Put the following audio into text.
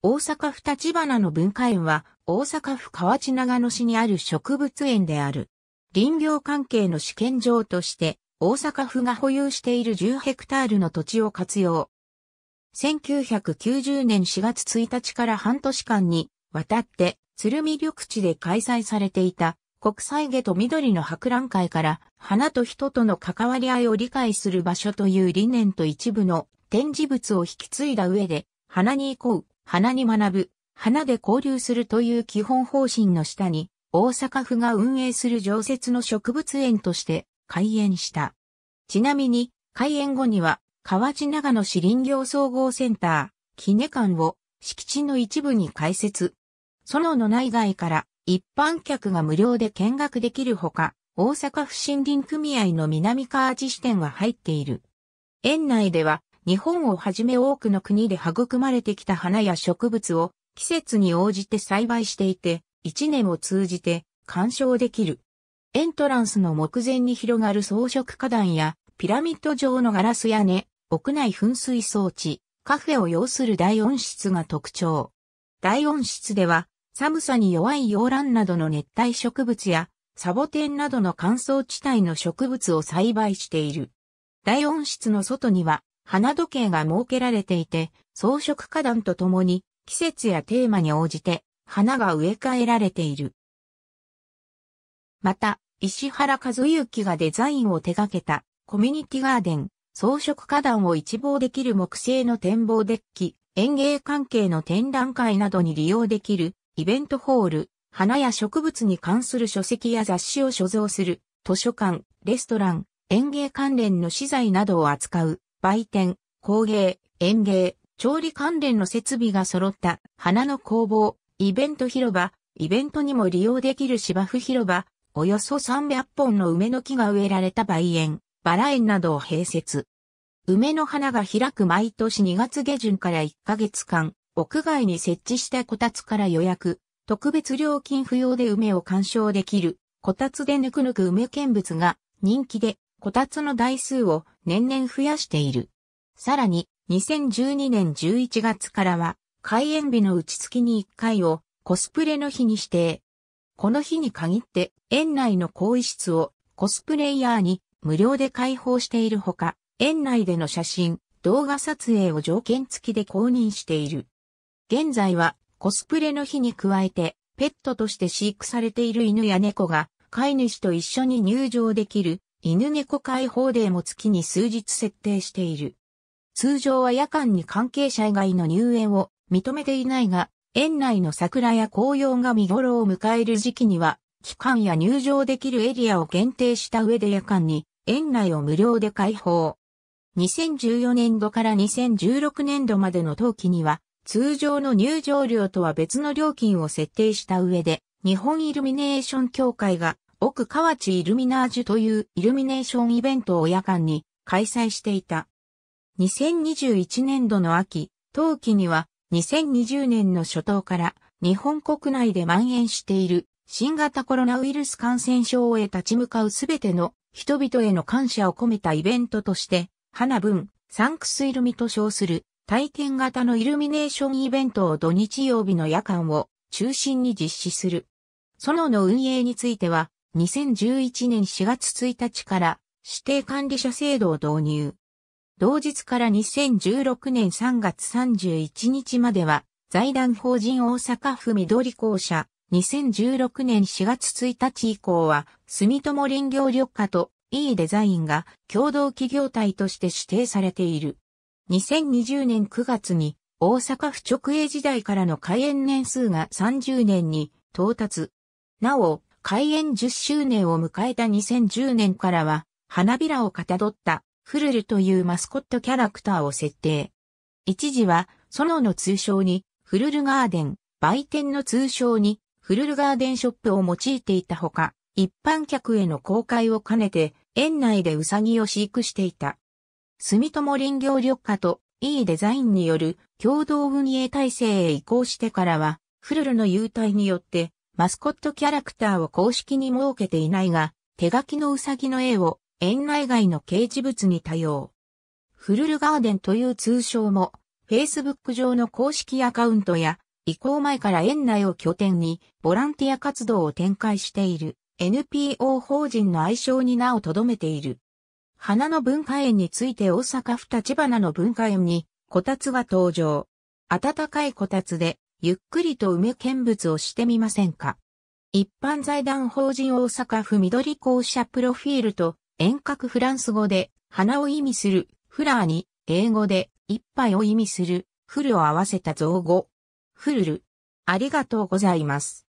大阪府立花の文化園は、大阪府河内長野市にある植物園である。林業関係の試験場として、大阪府が保有している10ヘクタールの土地を活用。1990年4月1日から半年間に渡って、鶴見緑地で開催されていた国際下と緑の博覧会から花と人との関わり合いを理解する場所という理念と一部の展示物を引き継いだ上で、花に行こう、花に学ぶ、花で交流するという基本方針の下に、大阪府が運営する常設の植物園として開園した。ちなみに、開園後には、河内長野市林業総合センター、キネ館を敷地の一部に開設。園の内外から一般客が無料で見学できるほか、大阪府森林組合の南河内支店は入っている。園内では日本をはじめ多くの国で育まれてきた花や植物を季節に応じて栽培していて、一年を通じて鑑賞できる。エントランスの目前に広がる装飾花壇やピラミッド状のガラス屋根、屋内噴水装置、カフェを要する大温室が特徴。大温室では寒さに弱い洋蘭などの熱帯植物やサボテンなどの乾燥地帯の植物を栽培している。大温室の外には花時計が設けられていて、装飾花壇とともに、季節やテーマに応じて、花が植え替えられている。また、石原和幸がデザインを手掛けた、コミュニティガーデン、装飾花壇を一望できる木製の展望デッキ、園芸関係の展覧会などに利用できる、イベントホール、花や植物に関する書籍や雑誌を所蔵する、図書館、レストラン、園芸関連の資材などを扱う、売店、工芸、園芸、調理関連の設備が揃った花の工房、イベント広場、イベントにも利用できる芝生広場、およそ300本の梅の木が植えられた梅園、バラ園などを併設。梅の花が開く毎年2月下旬から1ヶ月間、屋外に設置したこたつから予約、特別料金不要で梅を鑑賞できる、こたつでぬくぬく梅見物が人気で、こたつの台数を年々増やしている。さらに、2012年11月からは、開園日のうち月に1回をコスプレの日に指定。この日に限って園内の更衣室をコスプレイヤーに無料で開放しているほか、園内での写真、動画撮影を条件付きで公認している。現在はコスプレの日に加えてペットとして飼育されている犬や猫が飼い主と一緒に入場できる犬猫解放デーも月に数日設定している。通常は夜間に関係者以外の入園を認めていないが、園内の桜や紅葉が見頃を迎える時期には、期間や入場できるエリアを限定した上で夜間に園内を無料で開放。2014年度から2016年度までの当期には、通常の入場料とは別の料金を設定した上で、日本イルミネーション協会が奥河内イルミナージュというイルミネーションイベントを夜間に開催していた。2021年度の秋、冬季には2020年の初頭から日本国内で蔓延している新型コロナウイルス感染症へ立ち向かうすべての人々への感謝を込めたイベントとして、花文、サンクスイルミと称する体験型のイルミネーションイベントを土日曜日の夜間を中心に実施する。そのの運営については、2011年4月1日から指定管理者制度を導入。同日から2016年3月31日までは、財団法人大阪府緑校舎、2016年4月1日以降は、住友林業緑化と E デザインが共同企業体として指定されている。2020年9月に、大阪府直営時代からの開園年数が30年に到達。なお、開園10周年を迎えた2010年からは、花びらをかたどったフルルというマスコットキャラクターを設定。一時は、ソノの通称に、フルルガーデン、売店の通称に、フルルガーデンショップを用いていたほか、一般客への公開を兼ねて、園内でウサギを飼育していた。住友林業緑化と、いいデザインによる共同運営体制へ移行してからは、フルルの優待によって、マスコットキャラクターを公式に設けていないが、手書きのウサギの絵を園内外の掲示物に多用。フルルガーデンという通称も、Facebook 上の公式アカウントや、移行前から園内を拠点に、ボランティア活動を展開している、NPO 法人の愛称に名を留めている。花の文化園について大阪府立花の文化園に、こたつが登場。暖かいこたつでゆっくりと梅見物をしてみませんか。一般財団法人大阪府緑校舎プロフィールと遠隔フランス語で花を意味するフラーに英語で一杯を意味するフルを合わせた造語。フルル。ありがとうございます。